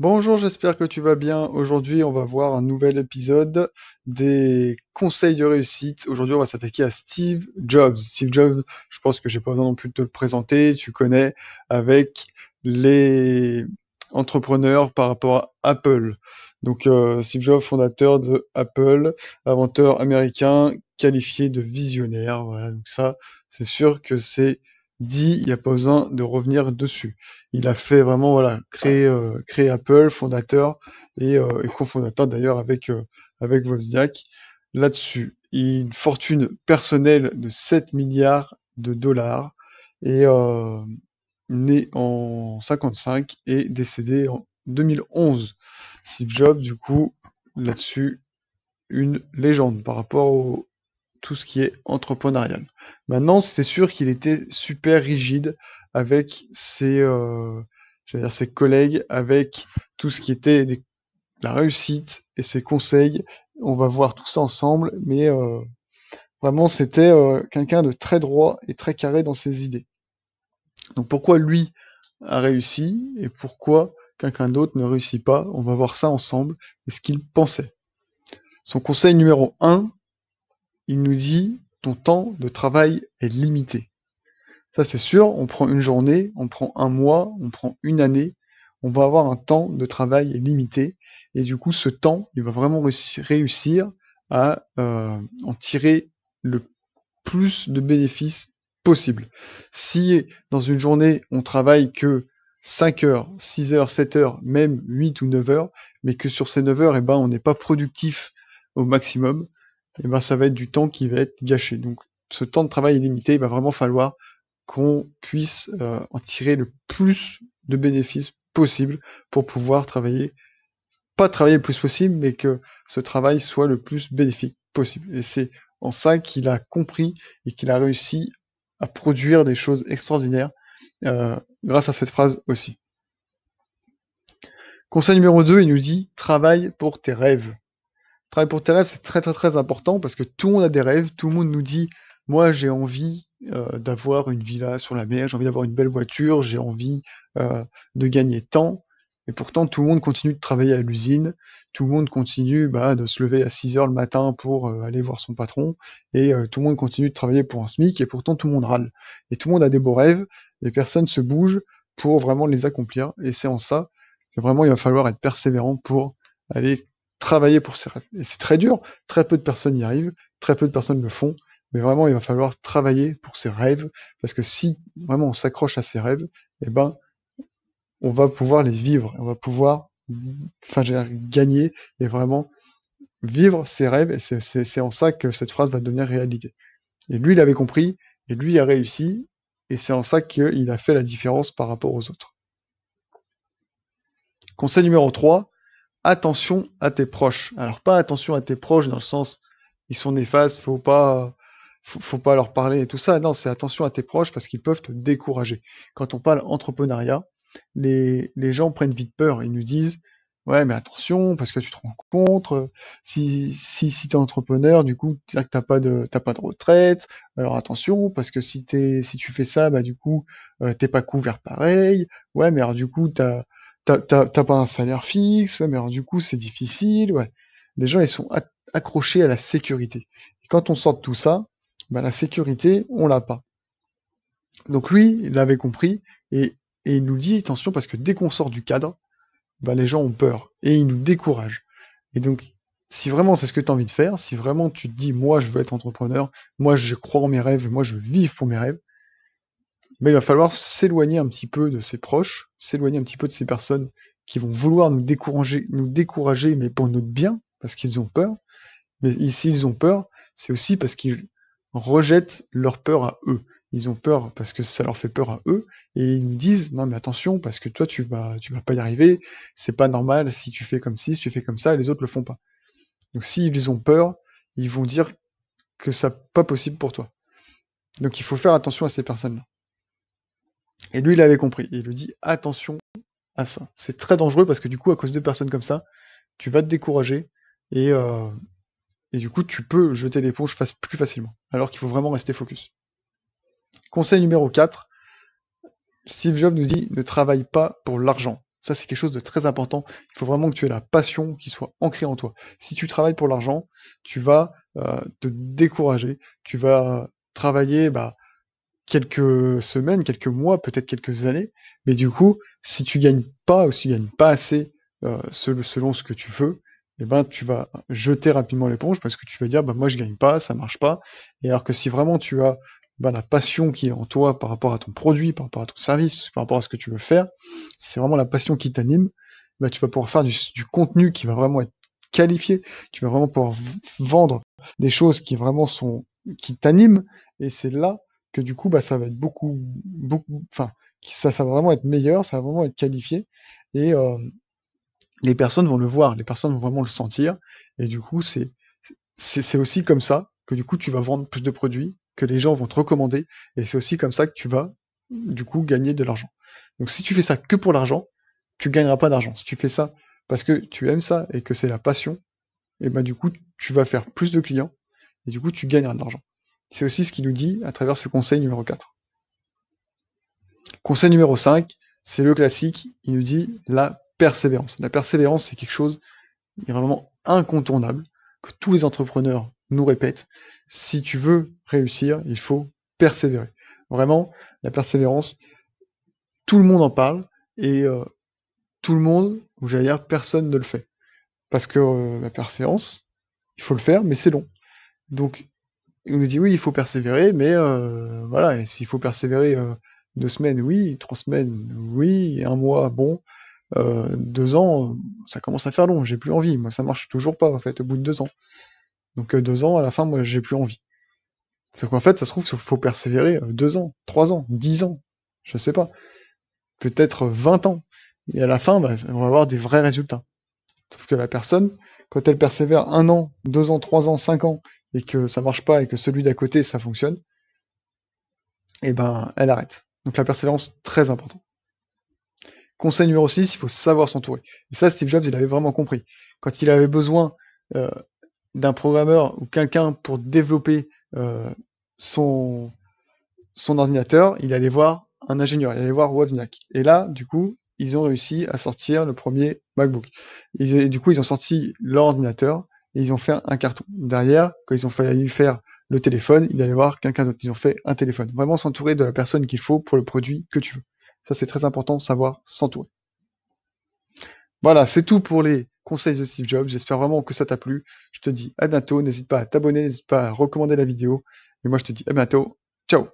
Bonjour, j'espère que tu vas bien. Aujourd'hui, on va voir un nouvel épisode des conseils de réussite. Aujourd'hui, on va s'attaquer à Steve Jobs. Steve Jobs, je pense que j'ai pas besoin non plus de te le présenter. Tu connais avec les entrepreneurs par rapport à Apple. Donc, euh, Steve Jobs, fondateur de Apple, inventeur américain qualifié de visionnaire. Voilà, donc ça, c'est sûr que c'est dit, il n'y a pas besoin de revenir dessus. Il a fait vraiment voilà créer euh, créer Apple, fondateur et, euh, cofondateur d'ailleurs avec euh, avec Wozniak là-dessus. Une fortune personnelle de 7 milliards de dollars et né en 55 et décédé en 2011. Steve Jobs du coup là-dessus une légende par rapport au, tout ce qui est entrepreneurial. Maintenant, c'est sûr qu'il était super rigide avec ses, euh, ses collègues, avec tout ce qui était la réussite et ses conseils. On va voir tout ça ensemble, mais euh, vraiment, c'était euh, quelqu'un de très droit et très carré dans ses idées. Donc pourquoi lui a réussi et pourquoi quelqu'un d'autre ne réussit pas On va voir ça ensemble et ce qu'il pensait. Son conseil numéro 1, il nous dit ton temps de travail est limité. Ça c'est sûr, on prend une journée, on prend un mois, on prend une année, on va avoir un temps de travail limité. Et du coup, ce temps, il va vraiment réussir à euh, en tirer le plus de bénéfices possible. Si dans une journée, on travaille que 5 heures, 6 heures, 7 heures, même 8 ou 9 heures, mais que sur ces 9 heures, eh ben, on n'est pas productif au maximum, et eh ben ça va être du temps qui va être gâché. Donc ce temps de travail est limité, il va vraiment falloir qu'on puisse euh, en tirer le plus de bénéfices possible pour pouvoir travailler, pas travailler le plus possible, mais que ce travail soit le plus bénéfique possible. Et c'est en ça qu'il a compris et qu'il a réussi à produire des choses extraordinaires euh, grâce à cette phrase aussi. Conseil numéro 2, il nous dit travaille pour tes rêves. Travailler pour tes rêves, c'est très très très important parce que tout le monde a des rêves, tout le monde nous dit moi j'ai envie euh, d'avoir une villa sur la mer, j'ai envie d'avoir une belle voiture, j'ai envie euh, de gagner tant. Et pourtant, tout le monde continue de travailler à l'usine, tout le monde continue bah, de se lever à 6 heures le matin pour euh, aller voir son patron, et tout le monde continue de travailler pour un SMIC, et pourtant tout le monde râle. Et tout le monde a des beaux rêves, et personne se bouge pour vraiment les accomplir. Et c'est en ça que vraiment il va falloir être persévérant pour aller travailler pour ses rêves. Et c'est très dur, très peu de personnes y arrivent, très peu de personnes le font, mais vraiment il va falloir travailler pour ses rêves, parce que si vraiment on s'accroche à ses rêves, eh ben on va pouvoir les vivre, on va pouvoir enfin, gagner et vraiment vivre ses rêves, et c'est en ça que cette phrase va devenir réalité. Et lui, il avait compris, et lui il a réussi, et c'est en ça qu'il a fait la différence par rapport aux autres. Conseil numéro 3, attention à tes proches. Alors pas attention à tes proches dans le sens ils sont néfastes, faut pas faut, pas leur parler et tout ça. Non, c'est attention à tes proches parce qu'ils peuvent te décourager. Quand on parle entrepreneuriat, les, gens prennent vite peur. Ils nous disent Ouais, mais attention, parce que tu te rends compte, si, si, si tu es entrepreneur, du coup, tu n'as pas, de, pas de retraite. Alors attention, parce que si, es, si tu fais ça, bah, du coup, euh, t'es pas couvert pareil. Ouais, mais alors du coup, tu as, tu n'as pas un salaire fixe, mais du coup c'est difficile. Ouais. Les gens ils sont accrochés à la sécurité. Et quand on sort de tout ça, bah, la sécurité on l'a pas. Donc lui il l'avait compris et, il nous dit attention parce que dès qu'on sort du cadre, bah, les gens ont peur et ils nous découragent. Et donc si vraiment c'est ce que tu as envie de faire, si vraiment tu te dis moi je veux être entrepreneur, moi je crois en mes rêves, moi je vis pour mes rêves, mais il va falloir s'éloigner un petit peu de ses proches, s'éloigner un petit peu de ces personnes qui vont vouloir nous décourager, nous décourager mais pour notre bien, parce qu'ils ont peur. Mais s'ils ont peur, c'est aussi parce qu'ils rejettent leur peur à eux. Ils ont peur parce que ça leur fait peur à eux, et ils nous disent non mais attention parce que toi tu vas, tu vas pas y arriver, c'est pas normal si tu fais comme ci, si tu fais comme ça, les autres le font pas. Donc s'ils ont peur, ils vont dire que ça pas possible pour toi. Donc il faut faire attention à ces personnes-là. Et lui, il avait compris. Il lui dit attention à ça. C'est très dangereux parce que du coup, à cause de personnes comme ça, tu vas te décourager et, euh, et du coup, tu peux jeter l'éponge plus facilement. Alors qu'il faut vraiment rester focus. Conseil numéro 4. Steve Jobs nous dit ne travaille pas pour l'argent. Ça, c'est quelque chose de très important. Il faut vraiment que tu aies la passion qui soit ancrée en toi. Si tu travailles pour l'argent, tu vas euh, te décourager. Tu vas travailler bah, quelques semaines, quelques mois, peut-être quelques années. Mais du coup, si tu gagnes pas ou si tu gagnes pas assez euh, selon ce que tu veux, eh ben, tu vas jeter rapidement l'éponge parce que tu vas dire, bah, moi, je gagne pas, ça marche pas. Et alors que si vraiment tu as bah, la passion qui est en toi par rapport à ton produit, par rapport à ton service, par rapport à ce que tu veux faire, si c'est vraiment la passion qui t'anime, bah, tu vas pouvoir faire du, du, contenu qui va vraiment être qualifié, tu vas vraiment pouvoir vendre des choses qui vraiment sont qui t'animent et c'est là du coup, bah, ça va être beaucoup, beaucoup, enfin, ça, ça va vraiment être meilleur, ça va vraiment être qualifié, et euh, les personnes vont le voir, les personnes vont vraiment le sentir, et du coup, c'est, c'est aussi comme ça que du coup, tu vas vendre plus de produits, que les gens vont te recommander, et c'est aussi comme ça que tu vas, du coup, gagner de l'argent. Donc, si tu fais ça que pour l'argent, tu gagneras pas d'argent. Si tu fais ça parce que tu aimes ça et que c'est la passion, et ben du coup, tu vas faire plus de clients, et du coup, tu gagneras de l'argent. C'est aussi ce qu'il nous dit à travers ce conseil numéro 4. Conseil numéro 5, c'est le classique, il nous dit la persévérance. La persévérance, c'est quelque chose qui est vraiment incontournable, que tous les entrepreneurs nous répètent. Si tu veux réussir, il faut persévérer. Vraiment, la persévérance, tout le monde en parle et euh, tout le monde, ou j'allais dire, personne ne le fait. Parce que euh, la persévérance, il faut le faire, mais c'est long. Donc, il nous dit oui, il faut persévérer, mais euh, voilà, s'il faut persévérer euh, deux semaines, oui, trois semaines, oui, un mois, bon, euh, deux ans, ça commence à faire long, j'ai plus envie, moi ça marche toujours pas en fait, au bout de deux ans. Donc deux ans, à la fin, moi j'ai plus envie. C'est qu'en fait, ça se trouve, il faut persévérer deux ans, trois ans, dix ans, je sais pas, peut-être vingt ans, et à la fin, bah, on va avoir des vrais résultats. Sauf que la personne, quand elle persévère un an, deux ans, trois ans, cinq ans, et que ça marche pas et que celui d'à côté ça fonctionne, et eh ben elle arrête. Donc la persévérance, très important. Conseil numéro 6, il faut savoir s'entourer. Et ça, Steve Jobs, il avait vraiment compris. Quand il avait besoin euh, d'un programmeur ou quelqu'un pour développer euh, son, son ordinateur, il allait voir un ingénieur, il allait voir Wozniak. Et là, du coup, ils ont réussi à sortir le premier MacBook. Et, du coup, ils ont sorti leur ordinateur et ils ont fait un carton. Derrière, quand ils ont failli faire le téléphone, il allait voir quelqu'un d'autre. Ils ont fait un téléphone. Vraiment s'entourer de la personne qu'il faut pour le produit que tu veux. Ça, c'est très important, savoir s'entourer. Voilà, c'est tout pour les conseils de Steve Jobs. J'espère vraiment que ça t'a plu. Je te dis à bientôt. N'hésite pas à t'abonner, n'hésite pas à recommander la vidéo. Et moi, je te dis à bientôt. Ciao